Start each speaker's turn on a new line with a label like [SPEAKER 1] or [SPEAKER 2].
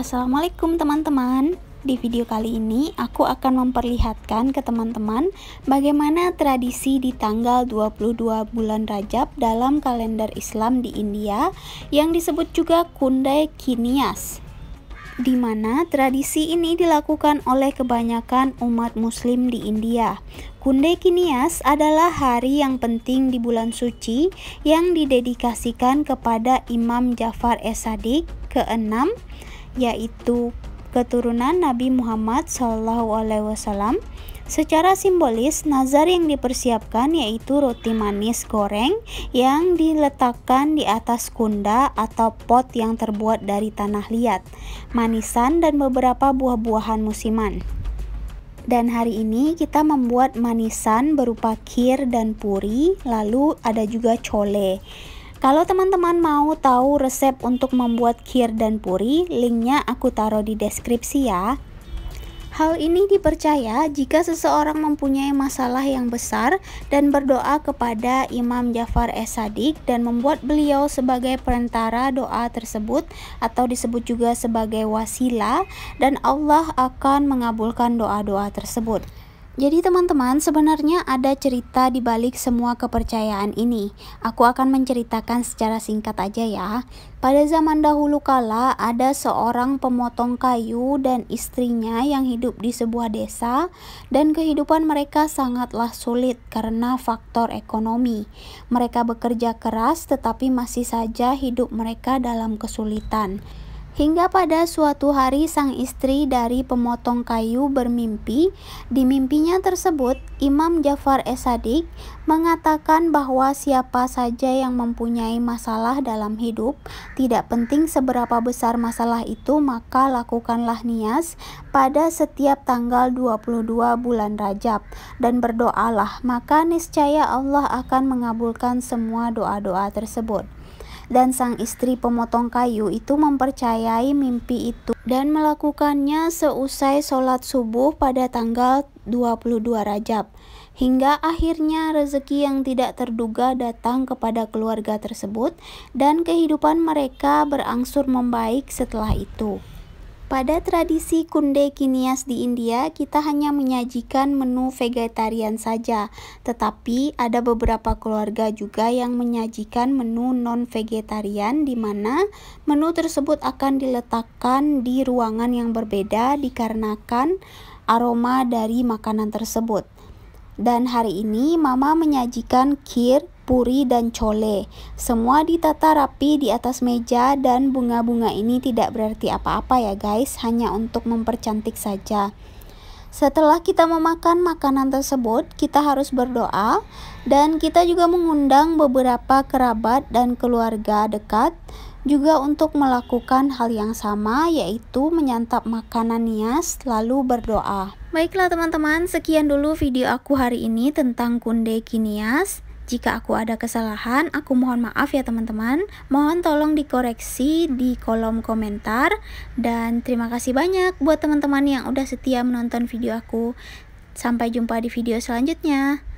[SPEAKER 1] Assalamualaikum teman-teman Di video kali ini aku akan memperlihatkan ke teman-teman Bagaimana tradisi di tanggal 22 bulan Rajab dalam kalender Islam di India Yang disebut juga Kundai Kinias di mana tradisi ini dilakukan oleh kebanyakan umat muslim di India. Kundai Kinias adalah hari yang penting di bulan suci yang didedikasikan kepada Imam Jafar Esadik ke-6 yaitu keturunan Nabi Muhammad SAW. Secara simbolis, nazar yang dipersiapkan yaitu roti manis goreng yang diletakkan di atas kunda atau pot yang terbuat dari tanah liat, manisan, dan beberapa buah-buahan musiman. Dan hari ini kita membuat manisan berupa kir dan puri, lalu ada juga cole. Kalau teman-teman mau tahu resep untuk membuat kir dan puri, linknya aku taruh di deskripsi ya. Hal ini dipercaya jika seseorang mempunyai masalah yang besar dan berdoa kepada Imam Jafar Es Sadiq dan membuat beliau sebagai perantara doa tersebut atau disebut juga sebagai wasilah dan Allah akan mengabulkan doa-doa tersebut. Jadi teman-teman, sebenarnya ada cerita di balik semua kepercayaan ini. Aku akan menceritakan secara singkat aja ya. Pada zaman dahulu kala, ada seorang pemotong kayu dan istrinya yang hidup di sebuah desa dan kehidupan mereka sangatlah sulit karena faktor ekonomi. Mereka bekerja keras tetapi masih saja hidup mereka dalam kesulitan. Hingga pada suatu hari sang istri dari pemotong kayu bermimpi, di mimpinya tersebut Imam Jafar es mengatakan bahwa siapa saja yang mempunyai masalah dalam hidup, tidak penting seberapa besar masalah itu, maka lakukanlah nias pada setiap tanggal 22 bulan Rajab dan berdoalah, maka niscaya Allah akan mengabulkan semua doa-doa tersebut dan sang istri pemotong kayu itu mempercayai mimpi itu dan melakukannya seusai sholat subuh pada tanggal 22 Rajab hingga akhirnya rezeki yang tidak terduga datang kepada keluarga tersebut dan kehidupan mereka berangsur membaik setelah itu. Pada tradisi kunde kinias di India, kita hanya menyajikan menu vegetarian saja, tetapi ada beberapa keluarga juga yang menyajikan menu non-vegetarian di mana menu tersebut akan diletakkan di ruangan yang berbeda dikarenakan aroma dari makanan tersebut. Dan hari ini mama menyajikan kheer puri, dan cole. Semua ditata rapi di atas meja dan bunga-bunga ini tidak berarti apa-apa ya guys, hanya untuk mempercantik saja. Setelah kita memakan makanan tersebut, kita harus berdoa dan kita juga mengundang beberapa kerabat dan keluarga dekat juga untuk melakukan hal yang sama yaitu menyantap makanan nias lalu berdoa. Baiklah teman-teman, sekian dulu video aku hari ini tentang kunde kinias. Jika aku ada kesalahan, aku mohon maaf ya teman-teman. Mohon tolong dikoreksi di kolom komentar. Dan terima kasih banyak buat teman-teman yang udah setia menonton video aku. Sampai jumpa di video selanjutnya.